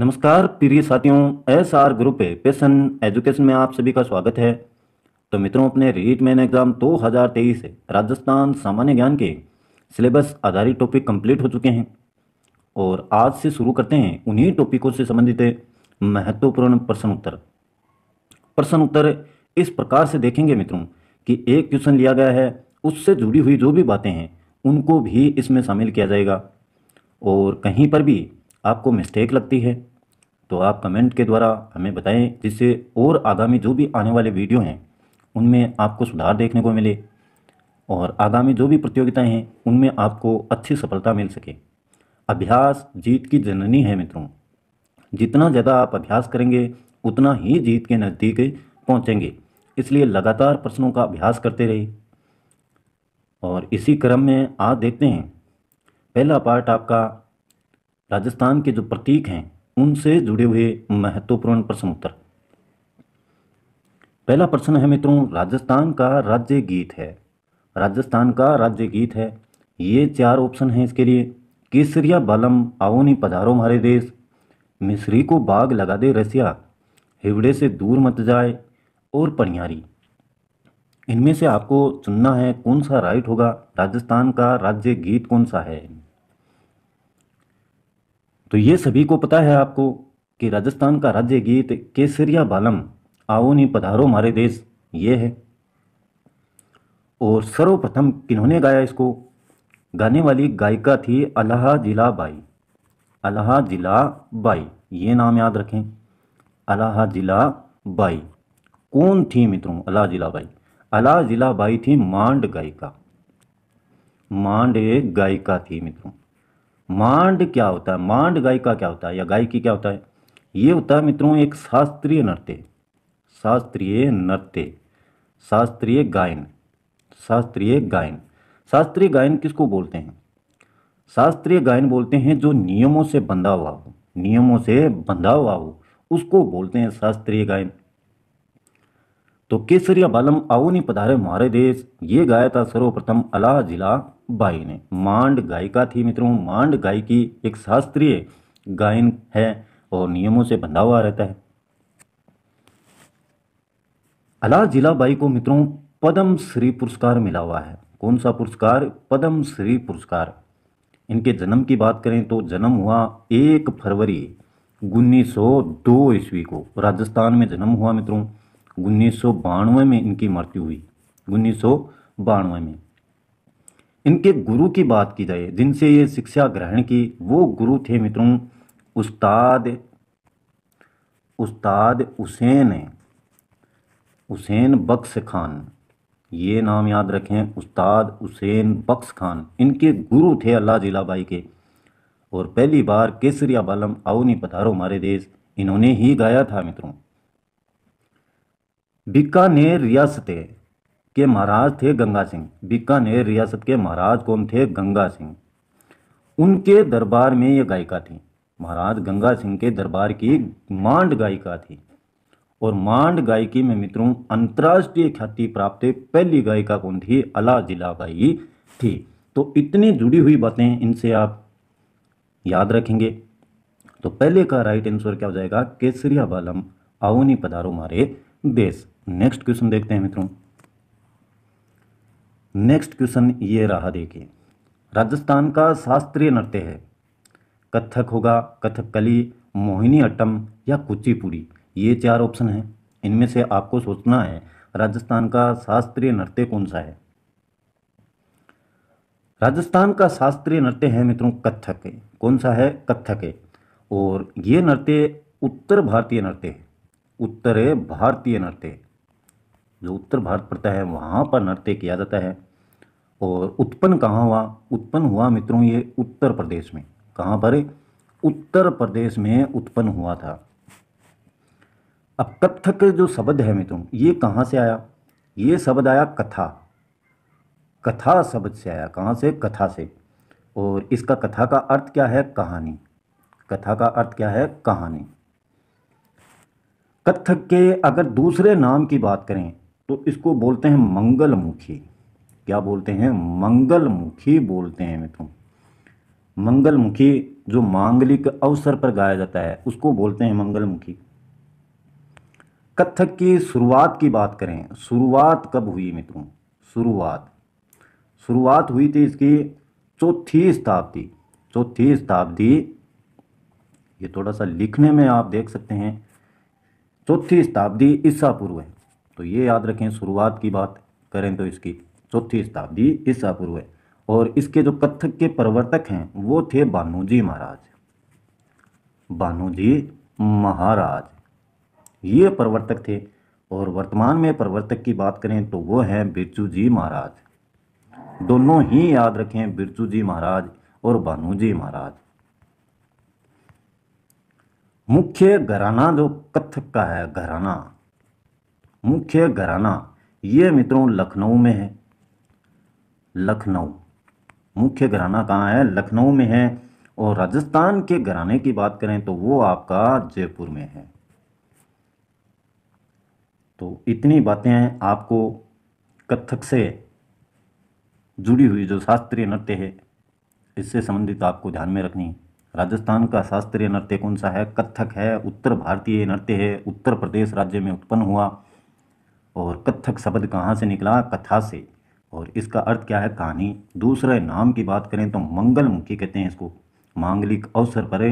नमस्कार प्रिय साथियों S R group passion education में आप सभी का स्वागत है तो मित्रों अपने रीट मैन एग्ज़ाम 2023 राजस्थान सामान्य ज्ञान के सिलेबस आधारित टॉपिक कंप्लीट हो चुके हैं और आज से शुरू करते हैं उन्हीं टॉपिकों से संबंधित महत्वपूर्ण प्रश्न उत्तर प्रश्न उत्तर इस प्रकार से देखेंगे मित्रों कि एक क्वेश्चन लिया गया है उससे जुड़ी हुई जो भी बातें हैं उनको भी इसमें शामिल किया जाएगा और कहीं पर भी आपको मिस्टेक लगती है तो आप कमेंट के द्वारा हमें बताएं जिससे और आगामी जो भी आने वाले वीडियो हैं उनमें आपको सुधार देखने को मिले और आगामी जो भी प्रतियोगिताएं हैं उनमें आपको अच्छी सफलता मिल सके अभ्यास जीत की जननी है मित्रों जितना ज़्यादा आप अभ्यास करेंगे उतना ही जीत के नज़दीक पहुँचेंगे इसलिए लगातार प्रश्नों का अभ्यास करते रहे और इसी क्रम में आज देखते हैं पहला पार्ट आपका राजस्थान के जो प्रतीक हैं उनसे जुड़े हुए महत्वपूर्ण प्रश्न उत्तर पहला प्रश्न है मित्रों राजस्थान का राज्य गीत है राजस्थान का राज्य गीत है ये चार ऑप्शन हैं इसके लिए केसरिया बालम आवोनी पधारो हमारे देश मिश्री को बाग लगा दे रसिया हिवड़े से दूर मत जाए और पनियारी इनमें से आपको चुनना है कौन सा राइट होगा राजस्थान का राज्य गीत कौन सा है तो ये सभी को पता है आपको कि राजस्थान का राज्य गीत केसरिया बालम आओ नी पधारो मारे देश ये है और सर्वप्रथम किन्होंने गाया इसको गाने वाली गायिका थी अलाह जिला बाई अलाह जिला बाई ये नाम याद रखें अलाहा जिला बाई कौन थी मित्रों अलाह जिला बाई अलाह जिला बाई थी मांड गायिका मांड गायिका थी मित्रों मांड क्या होता है मांड गायिका क्या होता है या गायकी क्या होता है ये होता है मित्रों एक शास्त्रीय नृत्य शास्त्रीय नृत्य शास्त्रीय गायन शास्त्रीय गायन शास्त्रीय गायन किसको बोलते हैं शास्त्रीय गायन बोलते हैं जो नियमों से बंधा हुआ हो नियमों से बंधा हुआ हो उसको बोलते हैं शास्त्रीय गायन तो केसरिया बालम आओ नहीं पधारे मारे देश ये गाया था सर्वप्रथम अला जिला बाई ने मांड गायिका थी मित्रों मांड गायकी एक शास्त्रीय गायन है और नियमों से बंधा हुआ रहता है अलार जिला बाई को मित्रों पद्म श्री पुरस्कार मिला हुआ है कौन सा पुरस्कार पद्म श्री पुरस्कार इनके जन्म की बात करें तो जन्म हुआ एक फरवरी उन्नीस ईस्वी को राजस्थान में जन्म हुआ मित्रों उन्नीस में इनकी मृत्यु हुई उन्नीस में इनके गुरु की बात की जाए जिनसे ये शिक्षा ग्रहण की वो गुरु थे मित्रों उस्ताद उस्ताद हुसैन हुसैन बख्श खान ये नाम याद रखें उस्ताद हुसैन बख्श खान इनके गुरु थे अल्लाह जिलाबाई के और पहली बार केसरिया बालम आओ नहीं पधारो हमारे देश इन्होंने ही गाया था मित्रों बीकानेर रियासतें के महाराज थे गंगा सिंह बीकानेर रियासत के महाराज कौन थे गंगा सिंह उनके दरबार में ये गायिका थी महाराज गंगा सिंह के दरबार की मांड गायिका थी और मांड गायकी में मित्रों अंतर्राष्ट्रीय ख्याति प्राप्त पहली गायिका कौन थी अला जिला गायी थी तो इतनी जुड़ी हुई बातें इनसे आप याद रखेंगे तो पहले का राइट आंसर क्या हो जाएगा केसरिया बालम आवनी पधारो मारे देश नेक्स्ट क्वेश्चन देखते हैं मित्रों नेक्स्ट क्वेश्चन ये रहा देखिए राजस्थान का शास्त्रीय नृत्य है कथक होगा कथकली मोहिनी अट्टम या कुचिपुड़ी ये चार ऑप्शन हैं इनमें से आपको सोचना है राजस्थान का शास्त्रीय नृत्य कौन सा है राजस्थान का शास्त्रीय नृत्य है मित्रों कथक है कौन सा है कथक है और ये नृत्य उत्तर भारतीय नृत्य है उत्तर भारतीय नृत्य जो उत्तर भारत पड़ता है वहाँ पर नृत्य किया जाता है और उत्पन्न कहाँ हुआ उत्पन्न हुआ मित्रों ये उत्तर प्रदेश में कहाँ पर उत्तर प्रदेश में उत्पन्न हुआ था अब कथक जो शब्द है मित्रों ये कहाँ से आया ये शब्द आया कथा कथा शब्द से आया कहाँ से कथा से और इसका कथा का अर्थ क्या है कहानी कथा का अर्थ क्या है कहानी कथक के अगर दूसरे नाम की बात करें तो इसको बोलते हैं मंगलमुखी क्या बोलते हैं मंगलमुखी बोलते हैं मित्रों मंगलमुखी जो मांगलिक अवसर पर गाया जाता है उसको बोलते हैं मंगलमुखी कथक की शुरुआत की बात करें शुरुआत कब हुई मित्रों शुरुआत शुरुआत हुई थी इसकी चौथी शताब्दी चौथी शताब्दी ये थोड़ा सा लिखने में आप देख सकते हैं चौथी शताब्दी ईसा पूर्व है तो ये याद रखें शुरुआत की बात करें तो इसकी चौथी शताब्दी ईसा पूर्व है और इसके जो कथक के प्रवर्तक हैं वो थे बानोजी महाराज बानोजी महाराज ये प्रवर्तक थे और वर्तमान में प्रवर्तक की बात करें तो वो हैं बिरजू जी महाराज दोनों ही याद रखें बिरजू जी महाराज और जी महाराज मुख्य घराना जो कथक का है घराना मुख्य घराना ये मित्रों लखनऊ में है लखनऊ मुख्य घराना कहाँ है लखनऊ में है और राजस्थान के घराने की बात करें तो वो आपका जयपुर में है तो इतनी बातें आपको कथक से जुड़ी हुई जो शास्त्रीय नृत्य है इससे संबंधित आपको ध्यान में रखनी राजस्थान का शास्त्रीय नृत्य कौन सा है कथक है उत्तर भारतीय नृत्य है उत्तर प्रदेश राज्य में उत्पन्न हुआ और कथक शब्द कहाँ से निकला कथा से और इसका अर्थ क्या है कहानी दूसरे नाम की बात करें तो मंगलमुखी कहते हैं इसको मांगलिक अवसर पर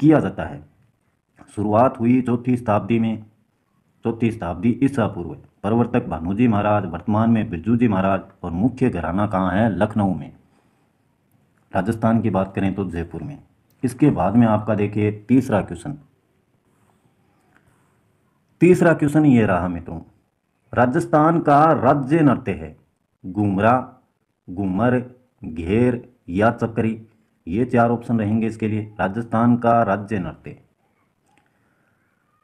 किया जाता है शुरुआत हुई चौथी शताब्दी में चौथी शताब्दी ईसा पूर्व प्रवर्तक भानुजी महाराज वर्तमान में बिरजू जी महाराज और मुख्य घराना कहाँ है लखनऊ में राजस्थान की बात करें तो जयपुर में इसके बाद में आपका देखिए तीसरा क्वेश्चन तीसरा क्वेश्चन ये रहा मित्रों राजस्थान का राज्य नृत्य है गुमरा गुमर घेर या चकरी ये चार ऑप्शन रहेंगे इसके लिए राजस्थान का राज्य नृत्य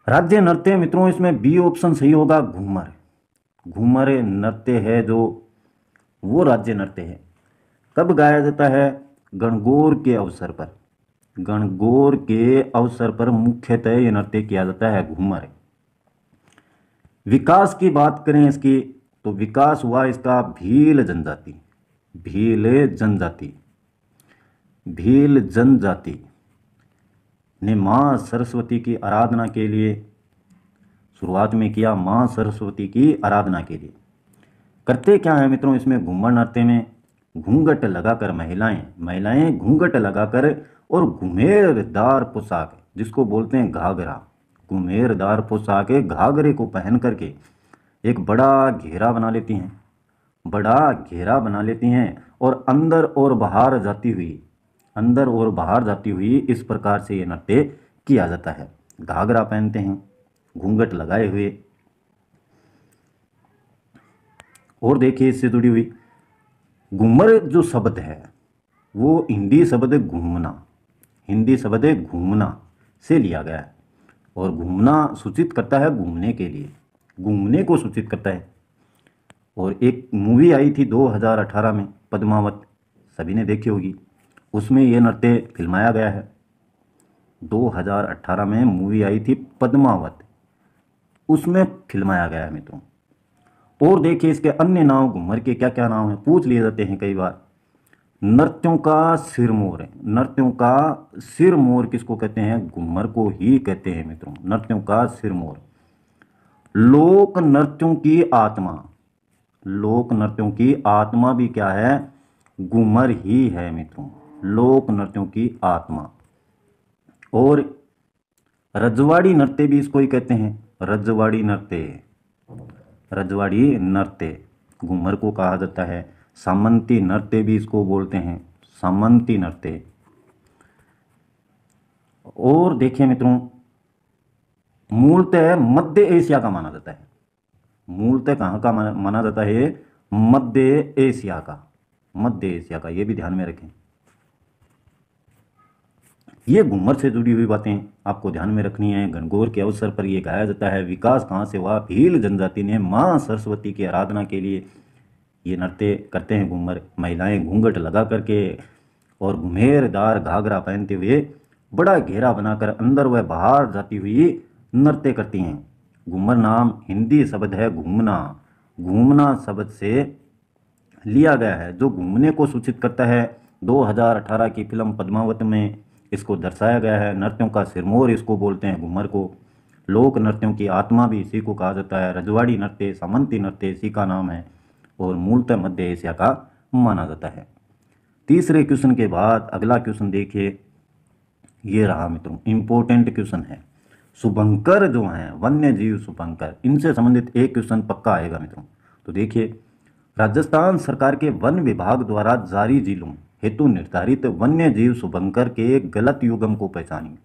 राज्य नृत्य मित्रों इसमें बी ऑप्शन सही होगा घूमर घूमर नृत्य है जो वो राज्य नृत्य है कब गाया जाता है गणगौर के अवसर पर गणगौर के अवसर पर मुख्यतः यह नृत्य किया जाता है घूमर विकास की बात करें इसकी तो विकास हुआ इसका भील जनजाति भील जनजाति भील जनजाति ने माँ सरस्वती की आराधना के लिए शुरुआत में किया माँ सरस्वती की आराधना के लिए करते क्या है मित्रों इसमें घूमर नृत्य में घूंघट लगाकर महिलाएं महिलाएं घूंघट लगाकर और घुमेरदार पोशाक जिसको बोलते हैं घाघरा घुमेरदार पोशाक घाघरे को पहन करके एक बड़ा घेरा बना लेती हैं बड़ा घेरा बना लेती हैं और अंदर और बाहर जाती हुई अंदर और बाहर जाती हुई इस प्रकार से ये नृत्य किया जाता है घाघरा पहनते हैं घूंघट लगाए हुए और देखिए इससे जुड़ी हुई घूमर जो शब्द है वो हिंदी शब्द घूमना हिंदी शब्द घूमना से लिया गया है और घूमना सूचित करता है घूमने के लिए घूमने को सूचित करता है और एक मूवी आई थी 2018 में पद्मावत सभी ने देखी होगी उसमें यह नृत्य फिल्माया गया है 2018 में मूवी आई थी पद्मावत उसमें फिल्माया गया है मित्रों और देखिए इसके अन्य नाम घूमर के क्या क्या नाम हैं पूछ लिए जाते हैं कई बार नृत्यों का सिर मोर है नृत्यों का सिर मोर किसको कहते हैं घुमर को ही कहते हैं मित्रों नृत्यों का सिर मोर लोक नृत्यों की आत्मा लोक नृत्यों की आत्मा भी क्या है गुमर ही है मित्रों लोक नृत्यों की आत्मा और रजवाड़ी नृत्य भी इसको ही कहते हैं रजवाड़ी नृत्य रजवाड़ी नृत्य घूमर को कहा जाता है सामंती नृत्य भी इसको बोलते हैं सामंती नृत्य और देखिए मित्रों मूलतः मध्य एशिया का माना जाता है मूलतः कहाँ का माना जाता है मध्य एशिया का मध्य एशिया का ये भी ध्यान में रखें ये घूमर से जुड़ी हुई बातें आपको ध्यान में रखनी है गणगौर के अवसर पर यह गाया जाता है विकास कहाँ से हुआ भील जनजाति ने माँ सरस्वती की आराधना के लिए ये नृत्य करते हैं घूमर महिलाएं घूंघट लगा करके और घुमेरदार घाघरा पहनते हुए बड़ा घेरा बनाकर अंदर व बाहर जाती हुई नृत्य करती हैं घूमर नाम हिंदी शब्द है घूमना घूमना शब्द से लिया गया है जो घूमने को सूचित करता है 2018 की फिल्म पद्मावत में इसको दर्शाया गया है नृत्यों का सिरमौर इसको बोलते हैं घूमर को लोक नृत्यों की आत्मा भी इसी को कहा जाता है रजवाड़ी नृत्य सामंती नृत्य इसी का नाम है और मूलतः मध्य एशिया का माना जाता है तीसरे क्वेश्चन के बाद अगला क्वेश्चन देखिए ये रहा मित्रों इम्पोर्टेंट क्वेश्चन है शुभंकर जो हैं वन्य जीव शुभंकर इनसे संबंधित एक क्वेश्चन पक्का आएगा मित्रों तो देखिए राजस्थान सरकार के वन विभाग द्वारा जारी जिलों हेतु निर्धारित वन्य जीव शुभंकर के गलत युगम को पहचानिए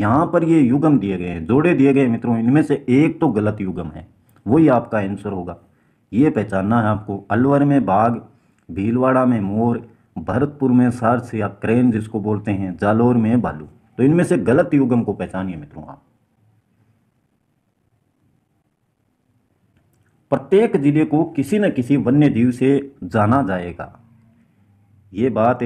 यहाँ पर ये युगम दिए गए हैं जोड़े दिए गए मित्रों इनमें से एक तो गलत युगम है वही आपका आंसर होगा ये पहचानना है आपको अलवर में बाघ भीलवाड़ा में मोर भरतपुर में सार्स या क्रेन जिसको बोलते हैं जालोर में भालू तो इनमें से गलत युगम को पहचानिए मित्रों आप प्रत्येक ज़िले को किसी न किसी वन्य जीव से जाना जाएगा ये बात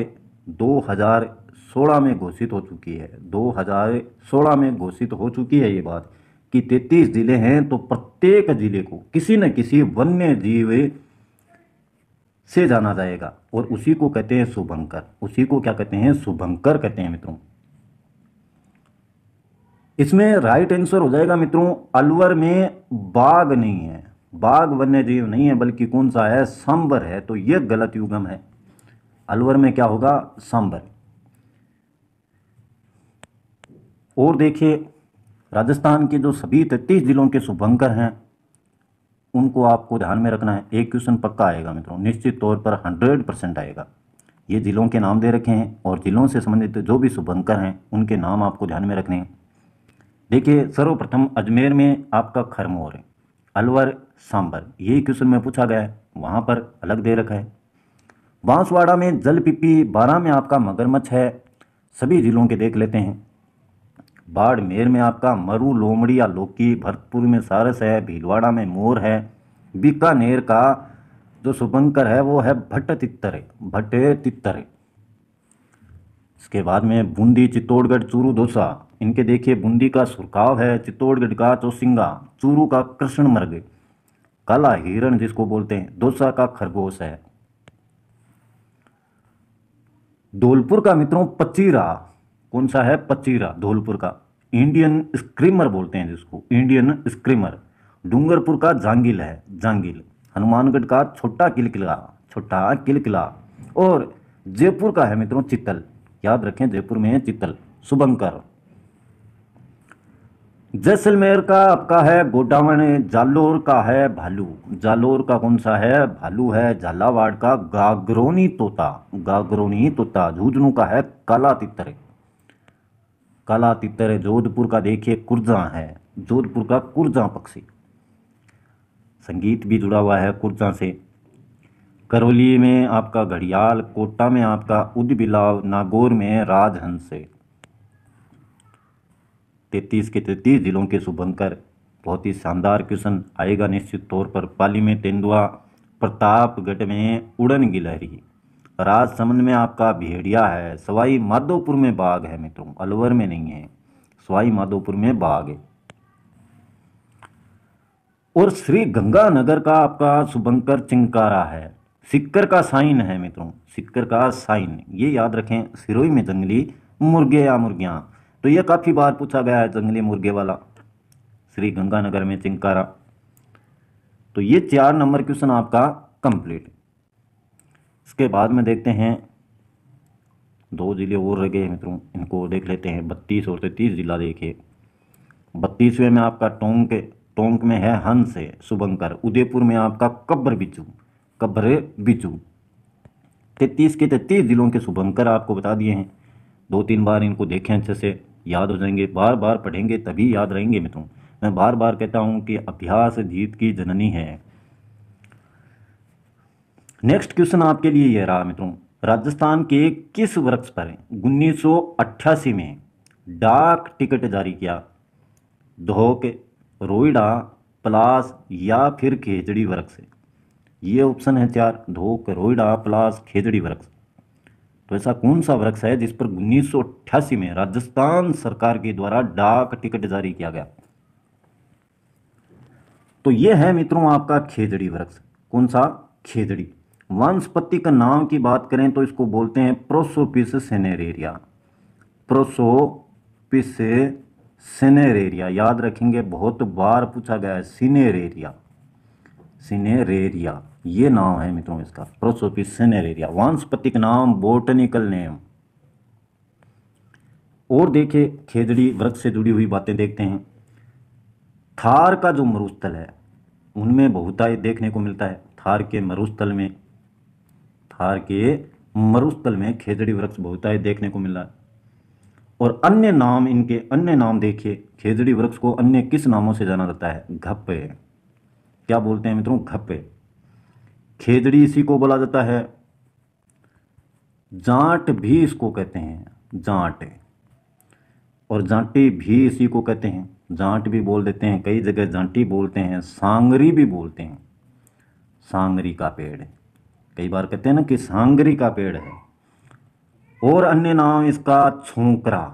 2016 में घोषित हो चुकी है 2016 में घोषित हो चुकी है ये बात कि तैतीस ज़िले हैं तो प्रत्येक ज़िले को किसी न किसी वन्य जीव से जाना जाएगा और उसी को कहते हैं शुभंकर उसी को क्या कहते हैं शुभंकर कहते हैं मित्रों इसमें राइट आंसर हो जाएगा मित्रों अलवर में बाघ नहीं है बाघ वन्य जीव नहीं है बल्कि कौन सा है सांबर है तो यह गलत युगम है अलवर में क्या होगा सांबर और देखिए राजस्थान के जो सभी तैतीस जिलों के शुभंकर हैं उनको आपको ध्यान में रखना है एक क्वेश्चन पक्का आएगा मित्रों निश्चित तौर पर हंड्रेड परसेंट आएगा ये जिलों के नाम दे रखे हैं और जिलों से संबंधित जो भी शुभंकर हैं उनके नाम आपको ध्यान में रखने हैं देखिए सर्वप्रथम अजमेर में आपका खरमोर है अलवर सांबर यही क्वेश्चन में पूछा गया है वहाँ पर अलग दे रखा है बांसवाड़ा में जल पिपी बारह में आपका मगरमच्छ है सभी जिलों के देख लेते हैं बाड़मेर में आपका मरु लोमड़ी या लोकी भरतपुर में सारस है भीलवाड़ा में मोर है बीकानेर का जो शुभंकर है वो है भट्ट तित्तर भट्ट तित्तर इसके बाद में बूंदी चित्तौड़गढ़ चूरू दोसा इनके देखिए बूंदी का सुरकाव है चित्तौड़गढ़ का चौसिंगा चूरू का कृष्ण मर्ग काला हिरण जिसको बोलते हैं दोसा का खरगोश है धौलपुर का मित्रों पचीरा कौन सा है पचीरा धौलपुर का इंडियन स्क्रीमर बोलते हैं जिसको इंडियन स्क्रीमर डूंगरपुर का जांगिल है जांगिल हनुमानगढ़ का छोटा किलकिला छोटा किलकिला और जयपुर का है मित्रों चित्तल याद रखें जयपुर में है चितल शुभंकर जैसलमेर का आपका है गोडावण जालोर का है भालू जालोर का कौन सा है भालू है झालावाड़ का गागरोनी तोता गागरोनी तोता झुंझुनू का है काला तितर काला तितर जोधपुर का देखिए कुर्जा है जोधपुर का कुर्जा पक्षी संगीत भी जुड़ा हुआ है कुर्जा से करौली में आपका घड़ियाल कोटा में आपका उदबिलाव नागौर में राजहंस है तैतीस के तैतीस जिलों के शुभंकर बहुत ही शानदार क्वेश्चन आएगा निश्चित तौर पर पाली में तेंदुआ प्रतापगढ़ में उड़न गिलहरी राजसमंद में आपका भेड़िया है सवाई माधोपुर में बाघ है मित्रों अलवर में नहीं है सवाई माधोपुर में बाघ है और श्री गंगानगर का आपका शुभंकर चिंकारा है सिक्कर का साइन है मित्रों सिक्कर का साइन ये याद रखें सिरोई में जंगली मुर्गे या मुर्गियाँ तो ये काफ़ी बार पूछा गया है जंगली मुर्गे वाला श्री गंगानगर में चिंकारा तो ये चार नंबर क्वेश्चन आपका कंप्लीट इसके बाद में देखते हैं दो ज़िले और रह गए मित्रों इनको देख लेते हैं बत्तीस और तैतीस जिला देखे बत्तीसवें में आपका टोंक टोंक में है हंस है शुभंकर उदयपुर में आपका कब्र बिचू कभरे बिचू तैतीस के तैतीस ज़िलों के शुभंकर आपको बता दिए हैं दो तीन बार इनको देखें अच्छे से याद हो जाएंगे बार बार पढ़ेंगे तभी याद रहेंगे मित्रों मैं बार बार कहता हूं कि अभ्यास जीत की जननी है नेक्स्ट क्वेश्चन आपके लिए यह रहा मित्रों राजस्थान के किस वृक्ष पर उन्नीस में डाक टिकट जारी किया धोक रोइडा प्लास या फिर खेजड़ी वृक्ष ये ऑप्शन है चार धोक रोइडा प्लास खेदड़ी वृक्ष तो ऐसा कौन सा वृक्ष है जिस पर उन्नीस में राजस्थान सरकार के द्वारा डाक टिकट जारी किया गया तो ये है मित्रों आपका खेदड़ी वृक्ष कौन सा खेदड़ी वनस्पति का नाम की बात करें तो इसको बोलते हैं प्रोसोपिस सेनेरेरिया प्रोसोपिस सेनेरेरिया याद रखेंगे बहुत बार पूछा गया है सिनेरेरिया सिनेरेरिया ये नाम है मित्रों इसका प्रोसोपी एरिया वानस्पतिक नाम बोटनिकल नेम और देखे खेजड़ी वृक्ष से जुड़ी हुई बातें देखते हैं थार का जो मरुस्थल है उनमें बहुताय देखने को मिलता है थार के मरुस्थल में थार के मरुस्थल में खेजड़ी वृक्ष बहुताय देखने को मिल रहा है और अन्य नाम इनके अन्य नाम देखिए खेजड़ी वृक्ष को अन्य किस नामों से जाना जाता है घप्पे क्या बोलते हैं मित्रों घप्पे खेजड़ी इसी को बोला जाता है जाट भी इसको कहते हैं जाट और जाटी भी इसी को कहते हैं जाट भी बोल देते हैं कई जगह जाटी बोलते हैं सांगरी भी बोलते हैं सांगरी का पेड़ कई बार कहते हैं ना कि सांगरी का पेड़ है और अन्य नाम इसका छोंकरा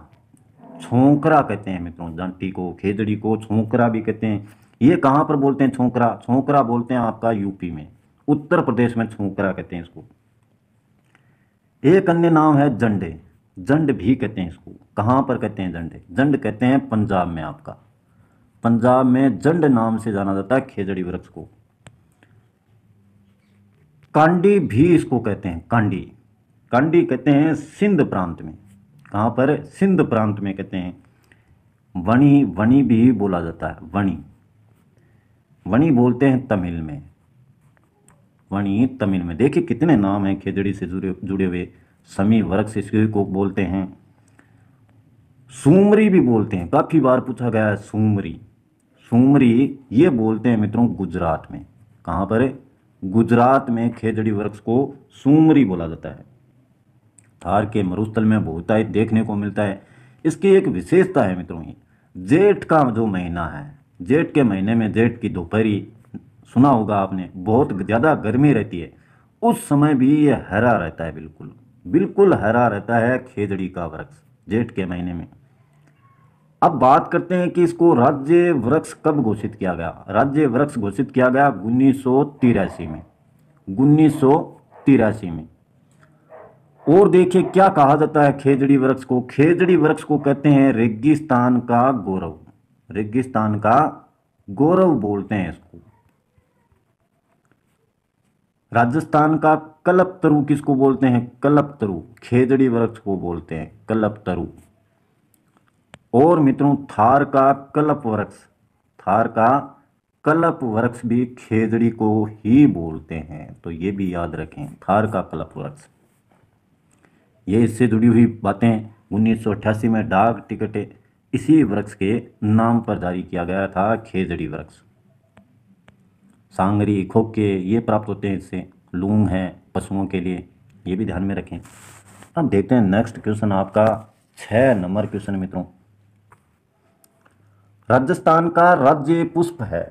छोंकरा कहते हैं मित्रों जाटी को खेजड़ी को छोंकरा भी कहते हैं ये कहाँ पर बोलते हैं छोंकरा छोंकरा बोलते हैं आपका यूपी में उत्तर प्रदेश में छूकरा कहते हैं इसको एक अन्य नाम है जंडे जंड भी कहते हैं इसको कहाँ पर कहते हैं जंडे जंड कहते हैं पंजाब में आपका पंजाब में जंड नाम से जाना जाता है खेजड़ी वृक्ष को कांडी भी इसको कहते हैं कांडी कांडी कहते हैं सिंध प्रांत में कहाँ पर सिंध प्रांत में कहते हैं वणी वणी भी बोला जाता है वणी वणी बोलते हैं तमिल में वणी तमिल में देखिए कितने नाम हैं खेदड़ी से जुड़े जुड़े हुए समी वर्ग से इसी को बोलते हैं सूमरी भी बोलते हैं काफ़ी बार पूछा गया है सूमरी सूमरी ये बोलते हैं मित्रों गुजरात में कहां पर है गुजरात में खेजड़ी वृक्ष को सूमरी बोला जाता है थार के मरुस्थल में बहुत देखने को मिलता है इसकी एक विशेषता है मित्रों ही जेठ का जो महीना है जेठ के महीने में जेठ की दोपहरी सुना होगा आपने बहुत ज़्यादा गर्मी रहती है उस समय भी ये हरा रहता है बिल्कुल बिल्कुल हरा रहता है खेजड़ी का वृक्ष जेठ के महीने में अब बात करते हैं कि इसको राज्य वृक्ष कब घोषित किया गया राज्य वृक्ष घोषित किया गया उन्नीस में उन्नीस में और देखिए क्या कहा जाता है खेजड़ी वृक्ष को खेजड़ी वृक्ष को कहते हैं रेगिस्तान का गौरव रेगिस्तान का गौरव बोलते हैं इसको राजस्थान का कलपतरु किसको बोलते हैं कलपतरु खेजड़ी वृक्ष को बोलते हैं कलपतरु और मित्रों थार का कलप वृक्ष थार का कलप वृक्ष भी खेजड़ी को ही बोलते हैं तो ये भी याद रखें थार का कलप वृक्ष ये इससे जुड़ी हुई बातें उन्नीस में डाक टिकट इसी वृक्ष के नाम पर जारी किया गया था खेजड़ी वृक्ष सांगरी खोके ये प्राप्त होते हैं इससे लूंग है पशुओं के लिए ये भी ध्यान में रखें अब देखते हैं नेक्स्ट क्वेश्चन आपका छः नंबर क्वेश्चन मित्रों राजस्थान का राज्य पुष्प है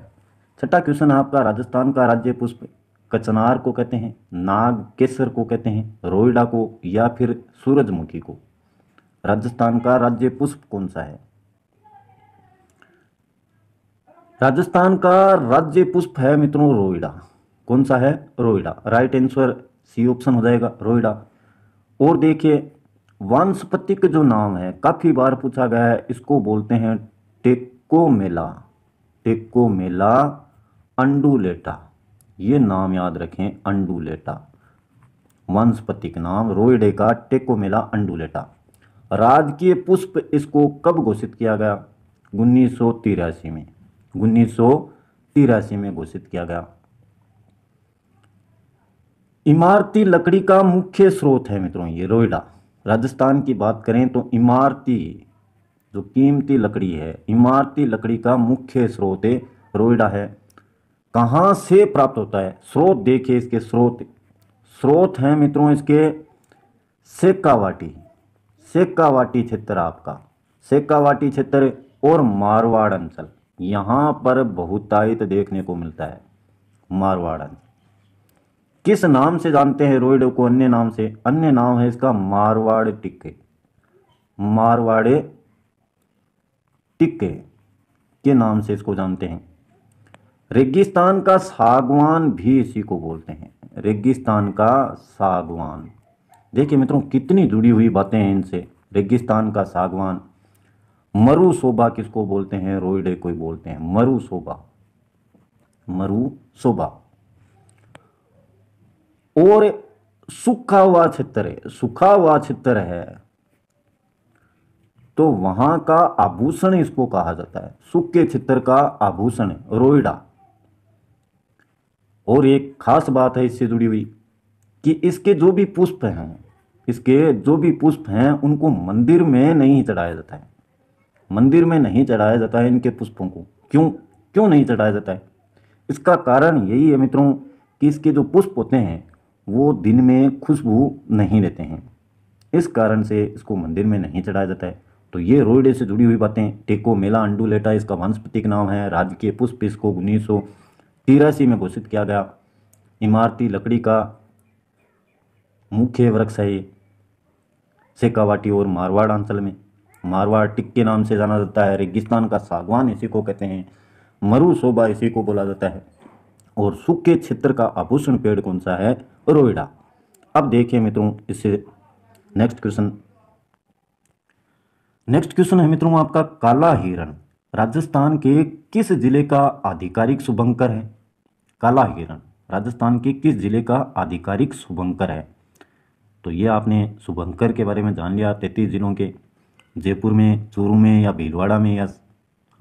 छठा क्वेश्चन आपका राजस्थान का राज्य पुष्प कचनार को कहते हैं नाग केसर को कहते हैं रोयडा को या फिर सूरजमुखी को राजस्थान का राज्य पुष्प कौन सा है राजस्थान का राज्य पुष्प है मित्रों रोइडा कौन सा है रोइडा राइट आंसर सी ऑप्शन हो जाएगा रोइडा और देखिए वनस्पति जो नाम है काफ़ी बार पूछा गया है इसको बोलते हैं टेक्को मेला टेक्को मेला अंडूलेटा ये नाम याद रखें अंडूलेटा वनस्पति का नाम रोइडे का टेको मेला अंडूलेटा राजकीय पुष्प इसको कब घोषित किया गया उन्नीस में उन्नीस में घोषित किया गया इमारती लकड़ी का मुख्य स्रोत है मित्रों ये रोयडा राजस्थान की बात करें तो इमारती जो कीमती लकड़ी है इमारती लकड़ी का मुख्य स्रोत रोयडा है कहां से प्राप्त होता है स्रोत देखिए इसके स्रोत स्रोत है मित्रों इसके सेकावाटी सेक्कावाटी क्षेत्र आपका सेकावाटी क्षेत्र और मारवाड़ अंचल यहाँ पर बहुतायत देखने को मिलता है मारवाड़न किस नाम से जानते हैं रोइडो को अन्य नाम से अन्य नाम है इसका मारवाड़ टिक्के मारवाड़े टिक्के के नाम से इसको जानते हैं रेगिस्तान का सागवान भी इसी को बोलते हैं रेगिस्तान का सागवान देखिए मित्रों कितनी जुड़ी हुई बातें हैं इनसे रेगिस्तान का सागवान मरु शोभा किसको बोलते हैं रोइडे कोई बोलते हैं मरु शोभा मरु शोभा और सूखा हुआ क्षेत्र सूखा हुआ छित्र है तो वहां का आभूषण इसको कहा जाता है सूखे छित्र का आभूषण रोइडा और एक खास बात है इससे जुड़ी हुई कि इसके जो भी पुष्प हैं इसके जो भी पुष्प हैं उनको मंदिर में नहीं चढ़ाया जाता है मंदिर में नहीं चढ़ाया जाता है इनके पुष्पों को क्यों क्यों नहीं चढ़ाया जाता है इसका कारण यही है मित्रों कि इसके जो पुष्प होते हैं वो दिन में खुशबू नहीं देते हैं इस कारण से इसको मंदिर में नहीं चढ़ाया जाता है तो ये रोइडे से जुड़ी हुई बातें टेको मेला लेटा इसका वनस्पतिक नाम है राजकीय पुष्प इसको उन्नीस सौ तिरासी में घोषित किया गया इमारती लकड़ी का मुख्य वृक्ष है सेकावाटी और मारवाड़ अंचल में मारवाड़ टिक के नाम से जाना जाता है रेगिस्तान का सागवान इसी को कहते हैं मरु शोभा इसी को बोला जाता है और सूखे क्षेत्र का आभूषण पेड़ कौन सा है रोहिडा अब देखिए मित्रों इससे नेक्स्ट क्वेश्चन नेक्स्ट क्वेश्चन है मित्रों आपका काला हिरण राजस्थान के किस जिले का आधिकारिक शुभंकर है काला हिरण राजस्थान के किस जिले का आधिकारिक शुभंकर है तो ये आपने शुभंकर के बारे में जान लिया तैतीस जिलों के जयपुर में चूरू में या भीलवाड़ा में या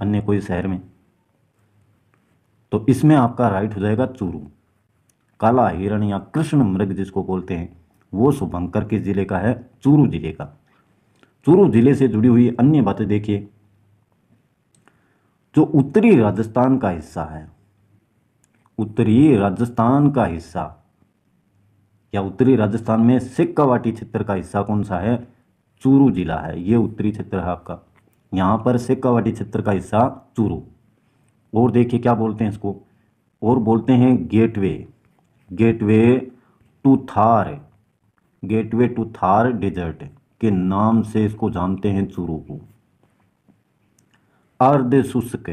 अन्य कोई शहर में तो इसमें आपका राइट हो जाएगा चूरू काला हिरण या कृष्ण मृग जिसको बोलते हैं वो शुभंकर के ज़िले का है चूरू ज़िले का चूरू ज़िले से जुड़ी हुई अन्य बातें देखिए जो उत्तरी राजस्थान का हिस्सा है उत्तरी राजस्थान का हिस्सा या उत्तरी राजस्थान में सिक्कावाटी क्षेत्र का हिस्सा कौन सा है चूरू जिला है ये उत्तरी क्षेत्र है आपका यहाँ पर से कवाटी क्षेत्र का हिस्सा चूरू और देखिए क्या बोलते हैं इसको और बोलते हैं gateway gateway to Thar gateway to Thar desert के नाम से इसको जानते हैं चूरू को अर्ध शुष्क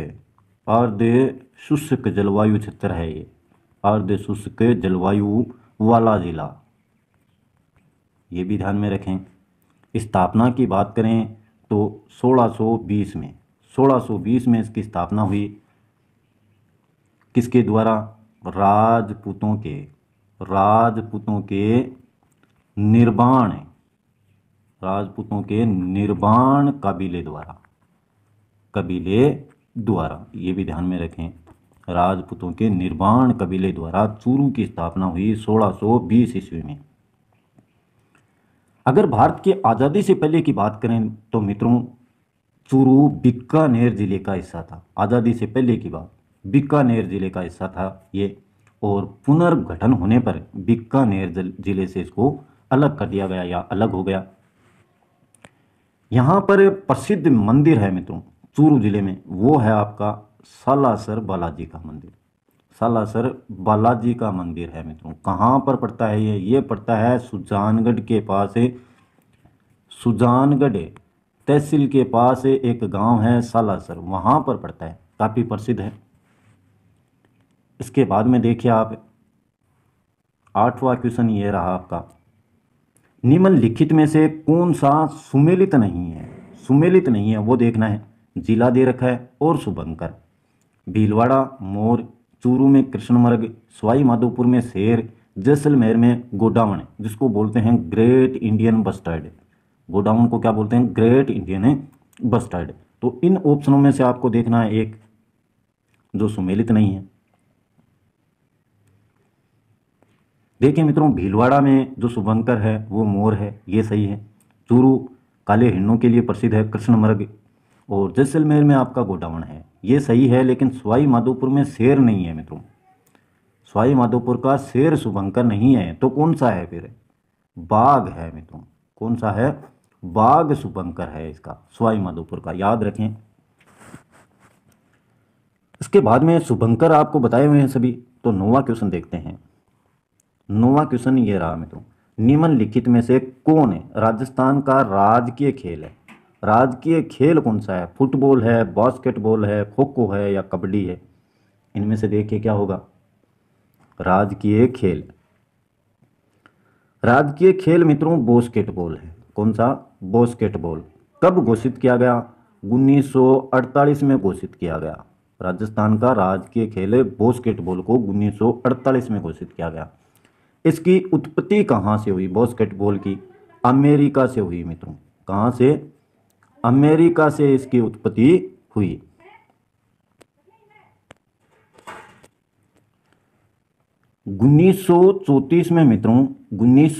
अर्ध शुष्क जलवायु क्षेत्र है ये अर्ध शुष्क जलवायु वाला जिला ये भी ध्यान में रखें स्थापना की बात करें तो 1620 में 1620 में इसकी स्थापना हुई किसके द्वारा राजपूतों के राजपूतों के निर्बाण राजपूतों के निर्बाण कबीले द्वारा कबीले द्वारा ये भी ध्यान में रखें राजपूतों के निर्माण कबीले द्वारा चूरू की स्थापना हुई 1620 ईस्वी में अगर भारत के आज़ादी से पहले की बात करें तो मित्रों चूरू बीकानेर ज़िले का हिस्सा था आज़ादी से पहले की बात बीकानेर ज़िले का हिस्सा था ये और पुनर्गठन होने पर बीकानेर ज़िले से इसको अलग कर दिया गया या अलग हो गया यहाँ पर प्रसिद्ध मंदिर है मित्रों चूरू ज़िले में वो है आपका सालासर बालाजी का मंदिर सालासर बालाजी का मंदिर है मित्रों कहाँ पर पड़ता है ये ये पड़ता है सुजानगढ़ के पास सुजानगढ़ तहसील के पास एक गांव है सालासर वहाँ पर पड़ता है काफ़ी प्रसिद्ध है इसके बाद में देखिए आप आठवां क्वेश्चन ये रहा आपका निम्नलिखित में से कौन सा सुमेलित नहीं है सुमेलित नहीं है वो देखना है जिला दे रखा है और सुबंकर भीलवाड़ा मोर चूरू में कृष्णमर्ग सवाई माधोपुर में शेर जैसलमेर में गोडाउन जिसको बोलते हैं great Indian bus stand godown को क्या बोलते हैं ग्रेट इंडियन बस स्टैंड तो इन ऑप्शनों में से आपको देखना है एक जो सुमेलित नहीं है देखिए मित्रों भीलवाड़ा में जो शुभंकर है वो मोर है ये सही है चूरू काले हिंडों के लिए प्रसिद्ध है कृष्णमर्ग और जैसलमेर में आपका गोडाउन है ये सही है लेकिन स्वाई माधोपुर में शेर नहीं है मित्रों स्वाई माधोपुर का शेर शुभंकर नहीं है तो कौन सा है फिर बाघ है मित्रों कौन सा है बाघ शुभंकर है इसका स्वाई माधोपुर का याद रखें इसके बाद में शुभंकर आपको बताए हुए हैं सभी तो नोवा क्वेश्चन देखते हैं नोवा क्वेश्चन ये रहा मित्रों निम्नलिखित में से कौन है राजस्थान का राजकीय खेल है राजकीय खेल कौन सा है फुटबॉल है बास्केटबॉल है खो खो है या कबड्डी है इनमें से देखिए क्या होगा राजकीय खेल राजकीय खेल मित्रों बास्केटबॉल है कौन सा बास्केटबॉल कब घोषित किया गया 1948 में घोषित किया गया राजस्थान का राजकीय खेल बास्केटबॉल को 1948 में घोषित किया गया इसकी उत्पत्ति कहाँ से हुई बास्केटबॉल की अमेरिका से हुई मित्रों कहाँ से अमेरिका से इसकी उत्पत्ति हुई उन्नीस में मित्रों उन्नीस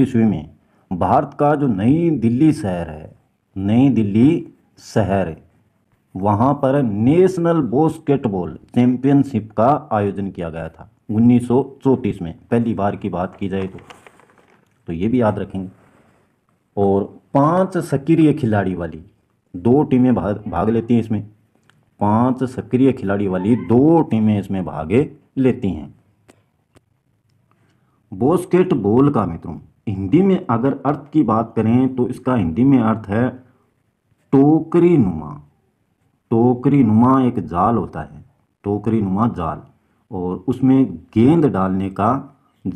ईस्वी में भारत का जो नई दिल्ली शहर है नई दिल्ली शहर वहां पर नेशनल बॉस्केटबॉल चैंपियनशिप का आयोजन किया गया था उन्नीस में पहली बार की बात की जाए तो तो ये भी याद रखेंगे और पांच सक्रिय खिलाड़ी वाली दो टीमें भाग भाग लेती हैं इसमें पांच सक्रिय खिलाड़ी वाली दो टीमें इसमें भागे लेती हैं बोल का मित्रों हिंदी में अगर अर्थ की बात करें तो इसका हिंदी में अर्थ है टोकरी नुमा टोकरी नुमा एक जाल होता है टोकरी नुमा जाल और उसमें गेंद डालने का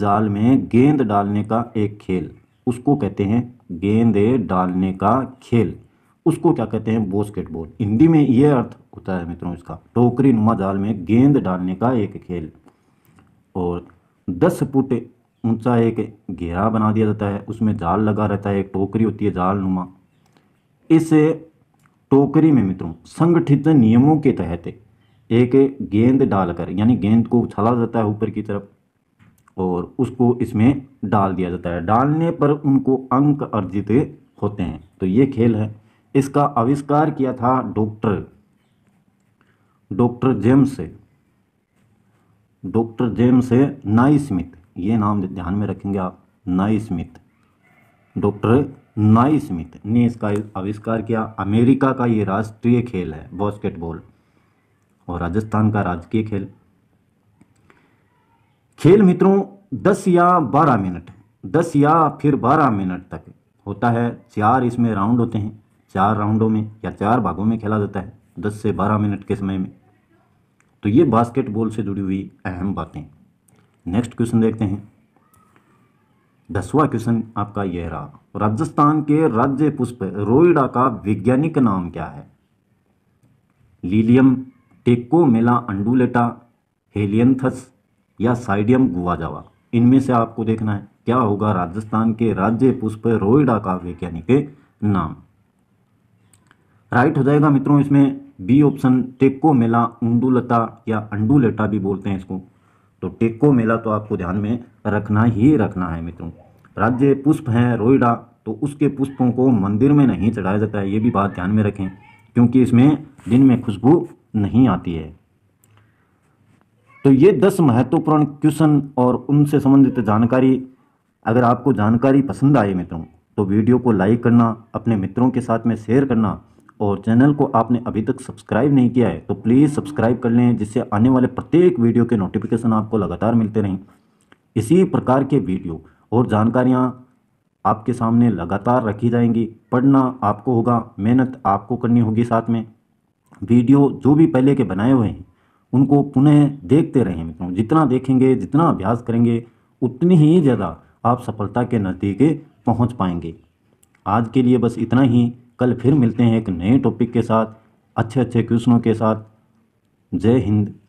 जाल में गेंद डालने का एक खेल उसको कहते हैं गेंद डालने का खेल उसको क्या कहते हैं बास्केटबॉल हिंदी में यह अर्थ होता है मित्रों इसका टोकरी नुमा जाल में गेंद डालने का एक खेल और दस फुट ऊंचा एक घेरा बना दिया जाता है उसमें जाल लगा रहता है एक टोकरी होती है जाल नुमा इस टोकरी में मित्रों संगठित नियमों के तहत एक गेंद डालकर यानी गेंद को उछाला जाता है ऊपर की तरफ और उसको इसमें डाल दिया जाता है डालने पर उनको अंक अर्जित होते हैं तो ये खेल है इसका आविष्कार किया था doctor doctor James doctor James Naismith ये नाम ध्यान में रखेंगे आप नाई स्मिथ डॉक्टर नाई स्मिथ ने इसका आविष्कार किया अमेरिका का ये राष्ट्रीय खेल है बास्केटबॉल और राजस्थान का राजकीय खेल खेल मित्रों दस या बारह मिनट दस या फिर बारह मिनट तक होता है चार इसमें राउंड होते हैं चार राउंडों में या चार भागों में खेला जाता है दस से बारह मिनट के समय में तो ये बास्केटबॉल से जुड़ी हुई अहम बातें नेक्स्ट क्वेश्चन देखते हैं दसवा क्वेश्चन आपका यह रहा राजस्थान के राज्य पुष्प रोइडा का वैज्ञानिक नाम क्या है लीलियम टेक्को मेला अंडुलेटा हेलियंथस या साइडियम गुवाजावा इनमें से आपको देखना है क्या होगा राजस्थान के राज्य पुष्प रोइडा का वैज्ञानिक नाम राइट हो जाएगा मित्रों इसमें बी ऑप्शन टेक्को मेला उंडुलता या अंडुलेटा भी बोलते हैं इसको तो टेक्को मेला तो आपको ध्यान में रखना ही रखना है मित्रों राज्य पुष्प है रोइडा तो उसके पुष्पों को मंदिर में नहीं चढ़ाया जाता है ये भी बात ध्यान में रखें क्योंकि इसमें दिन में खुशबू नहीं आती है तो ये दस महत्वपूर्ण क्वेश्चन और उनसे संबंधित जानकारी अगर आपको जानकारी पसंद आए मित्रों तो वीडियो को लाइक करना अपने मित्रों के साथ में शेयर करना और चैनल को आपने अभी तक सब्सक्राइब नहीं किया है तो प्लीज़ सब्सक्राइब कर लें जिससे आने वाले प्रत्येक वीडियो के नोटिफिकेशन आपको लगातार मिलते रहें इसी प्रकार के वीडियो और जानकारियाँ आपके सामने लगातार रखी जाएंगी पढ़ना आपको होगा मेहनत आपको करनी होगी साथ में वीडियो जो भी पहले के बनाए हुए हैं उनको पुनः देखते रहें मित्रों जितना देखेंगे जितना अभ्यास करेंगे उतनी ही ज़्यादा आप सफलता के नज़दीके पहुंच पाएंगे आज के लिए बस इतना ही कल फिर मिलते हैं एक नए टॉपिक के साथ अच्छे अच्छे क्वेश्चनों के साथ जय हिंद